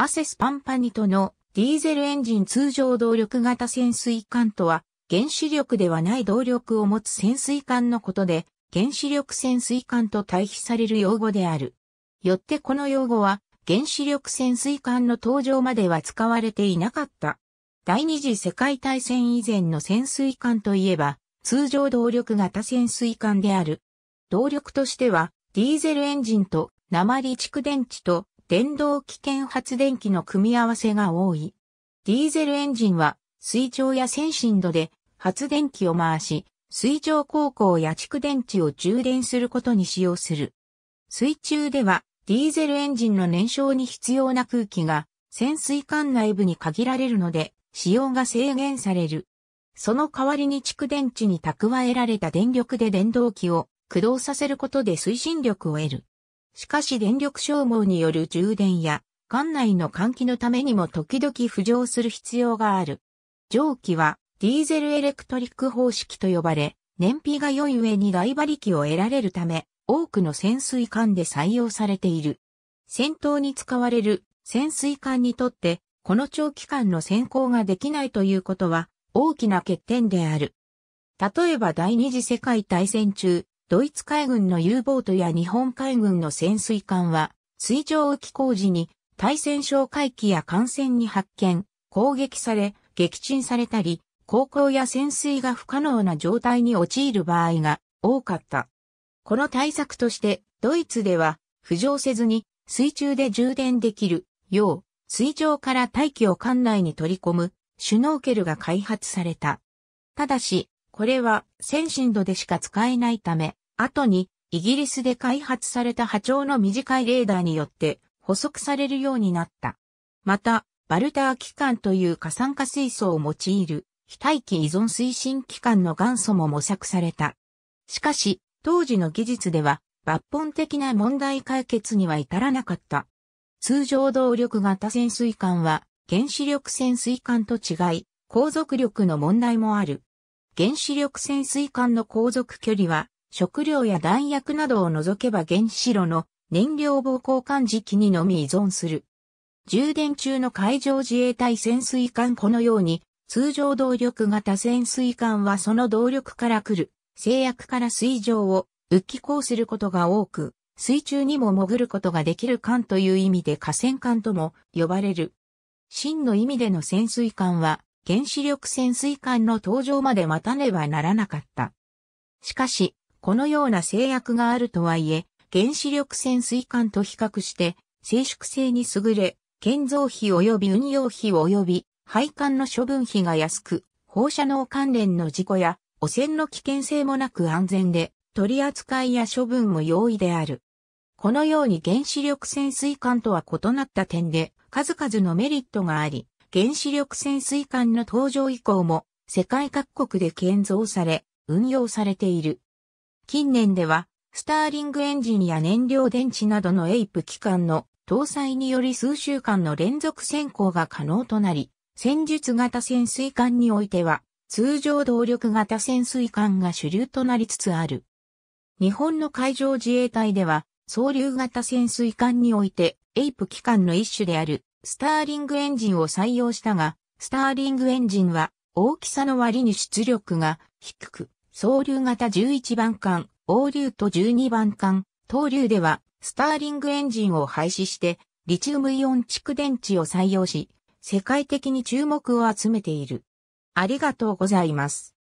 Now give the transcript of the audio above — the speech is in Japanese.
アセスパンパニトのディーゼルエンジン通常動力型潜水艦とは、原子力ではない動力を持つ潜水艦のことで、原子力潜水艦と対比される用語である。よってこの用語は、原子力潜水艦の登場までは使われていなかった。第二次世界大戦以前の潜水艦といえば、通常動力型潜水艦である。動力としては、ディーゼルエンジンと鉛蓄電池と電動機圏発電機の組み合わせが多い。ディーゼルエンジンは水上や先進度で発電機を回し、水上高校や蓄電池を充電することに使用する。水中ではディーゼルエンジンの燃焼に必要な空気が潜水艦内部に限られるので使用が制限される。その代わりに蓄電池に蓄えられた電力で電動機を駆動させることで推進力を得る。しかし電力消耗による充電や、館内の換気のためにも時々浮上する必要がある。蒸気は、ディーゼルエレクトリック方式と呼ばれ、燃費が良い上に大馬力を得られるため、多くの潜水艦で採用されている。戦闘に使われる潜水艦にとって、この長期間の潜航ができないということは、大きな欠点である。例えば第二次世界大戦中、ドイツ海軍の U ボートや日本海軍の潜水艦は、水上浮き工事に対戦哨戒機や艦船に発見、攻撃され、撃沈されたり、航行や潜水が不可能な状態に陥る場合が多かった。この対策として、ドイツでは、浮上せずに水中で充電できるよう、水上から大気を艦内に取り込むシュノーケルが開発された。ただし、これは先進度でしか使えないため、後に、イギリスで開発された波長の短いレーダーによって捕捉されるようになった。また、バルター機関という過酸化水素を用いる非待機依存推進機関の元祖も模索された。しかし、当時の技術では抜本的な問題解決には至らなかった。通常動力型潜水艦は原子力潜水艦と違い、航続力の問題もある。原子力潜水艦の航続距離は食料や弾薬などを除けば原子炉の燃料棒交換時期にのみ依存する。充電中の海上自衛隊潜水艦このように、通常動力型潜水艦はその動力から来る制約から水上を浮き行することが多く、水中にも潜ることができる艦という意味で河川艦とも呼ばれる。真の意味での潜水艦は原子力潜水艦の登場まで待たねばならなかった。しかし、このような制約があるとはいえ、原子力潜水艦と比較して、静粛性に優れ、建造費及び運用費及び、配管の処分費が安く、放射能関連の事故や、汚染の危険性もなく安全で、取り扱いや処分も容易である。このように原子力潜水艦とは異なった点で、数々のメリットがあり、原子力潜水艦の登場以降も、世界各国で建造され、運用されている。近年では、スターリングエンジンや燃料電池などのエイプ機関の搭載により数週間の連続潜航が可能となり、戦術型潜水艦においては、通常動力型潜水艦が主流となりつつある。日本の海上自衛隊では、総流型潜水艦において、エイプ機関の一種である、スターリングエンジンを採用したが、スターリングエンジンは、大きさの割に出力が低く、総流型11番艦、王流と12番艦、東流では、スターリングエンジンを廃止して、リチウムイオン蓄電池を採用し、世界的に注目を集めている。ありがとうございます。